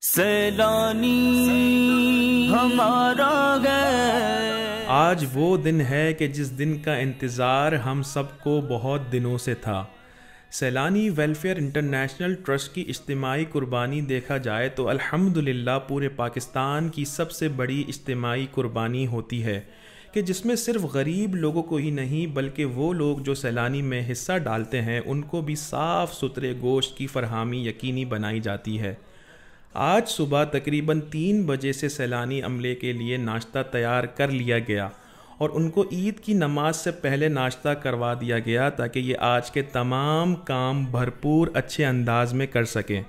सैलानी हमारा गए आज वो दिन है कि जिस दिन का इंतज़ार हम सबको बहुत दिनों से था सैलानी वेलफेयर इंटरनेशनल ट्रस्ट की इज्तमाही कुर्बानी देखा जाए तो अल्हम्दुलिल्लाह पूरे पाकिस्तान की सबसे बड़ी इज्तमाही कुर्बानी होती है कि जिसमें सिर्फ गरीब लोगों को ही नहीं बल्कि वो लोग जो सैलानी में हिस्सा डालते हैं उनको भी साफ़ सुथरे गोश्त की फरहमी यकीनी बनाई जाती है आज सुबह तकरीबन तीन बजे से सैलानी अमले के लिए नाश्ता तैयार कर लिया गया और उनको ईद की नमाज से पहले नाश्ता करवा दिया गया ताकि ये आज के तमाम काम भरपूर अच्छे अंदाज में कर सकें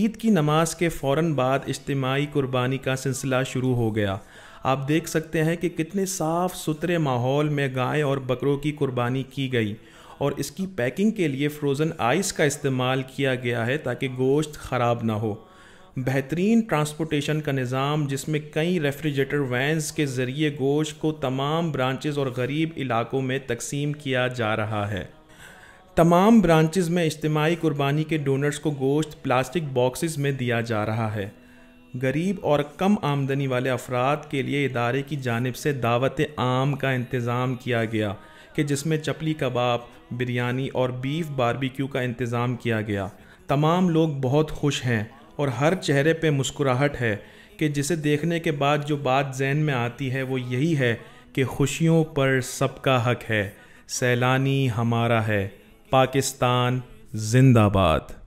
ईद की नमाज के फ़ौर बाद इज्तमाही कुर्बानी का सिलसिला शुरू हो गया आप देख सकते हैं कि कितने साफ़ सुथरे माहौल में गाय और बकरों की कुर्बानी की गई और इसकी पैकिंग के लिए फ्रोज़न आइस का इस्तेमाल किया गया है ताकि गोश्त ख़राब ना हो बेहतरीन ट्रांसपोर्टेशन का निज़ाम जिसमें कई रेफ्रिजरेटर वैन्स के ज़रिए गोश्त को तमाम ब्रांचेज़ और गरीब इलाकों में तकसीम किया जा रहा है तमाम ब्रांचेज़ में इज्तमाही कुर्बानी के डोनर्स को गोश्त प्लास्टिक बॉक्सेस में दिया जा रहा है गरीब और कम आमदनी वाले अफराद के लिए इदारे की जानब से दावत आम का इंतज़ाम किया गया कि जिसमें चपली कबाब बिरयानी और बीफ बारबेक्यू का इंतज़ाम किया गया तमाम लोग बहुत खुश हैं और हर चेहरे पे मुस्कुराहट है कि जिसे देखने के बाद जो बात जहन में आती है वो यही है कि खुशियों पर सबका हक है सैलानी हमारा है पाकिस्तान जिंदाबाद